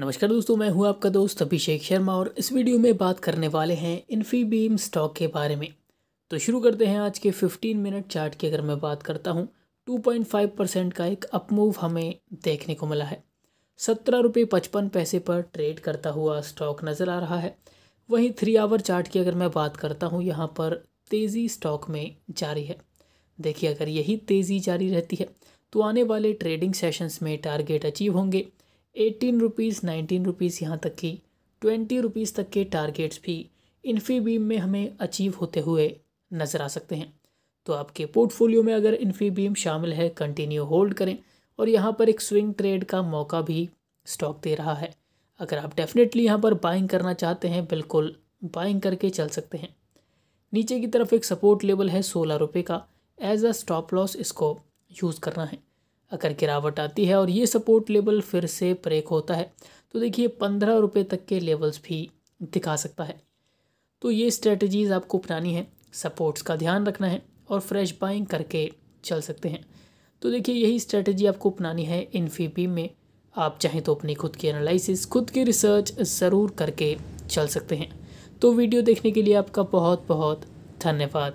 नमस्कार दोस्तों मैं हूं आपका दोस्त अभिषेक शर्मा और इस वीडियो में बात करने वाले हैं इन्फीबीम स्टॉक के बारे में तो शुरू करते हैं आज के 15 मिनट चार्ट की अगर मैं बात करता हूं 2.5 परसेंट का एक अपमूव हमें देखने को मिला है सत्रह रुपये पचपन पैसे पर ट्रेड करता हुआ स्टॉक नज़र आ रहा है वहीं थ्री आवर चार्ट की अगर मैं बात करता हूँ यहाँ पर तेज़ी स्टॉक में जारी है देखिए अगर यही तेज़ी जारी रहती है तो आने वाले ट्रेडिंग सेशंस में टारगेट अचीव होंगे एटीन रुपीज़ नाइनटीन रुपीज़ यहाँ तक की ट्वेंटी रुपीज़ तक के टारगेट्स भी इन्फीबीम में हमें अचीव होते हुए नज़र आ सकते हैं तो आपके पोर्टफोलियो में अगर इन्फीबीम शामिल है कंटिन्यू होल्ड करें और यहाँ पर एक स्विंग ट्रेड का मौका भी स्टॉक दे रहा है अगर आप डेफिनेटली यहाँ पर बाइंग करना चाहते हैं बिल्कुल बाइंग करके चल सकते हैं नीचे की तरफ एक सपोर्ट लेवल है सोलह रुपये का एज अ स्टॉप लॉस इसको यूज़ करना है अगर गिरावट आती है और ये सपोर्ट लेवल फिर से ब्रेक होता है तो देखिए पंद्रह रुपये तक के लेवल्स भी दिखा सकता है तो ये स्ट्रेटजीज़ आपको अपनानी है सपोर्ट्स का ध्यान रखना है और फ्रेश बाइंग करके चल सकते हैं तो देखिए यही स्ट्रेटजी आपको अपनानी है इन्फीबी में आप चाहें तो अपनी खुद की एनालिसिस खुद की रिसर्च ज़रूर करके चल सकते हैं तो वीडियो देखने के लिए आपका बहुत बहुत धन्यवाद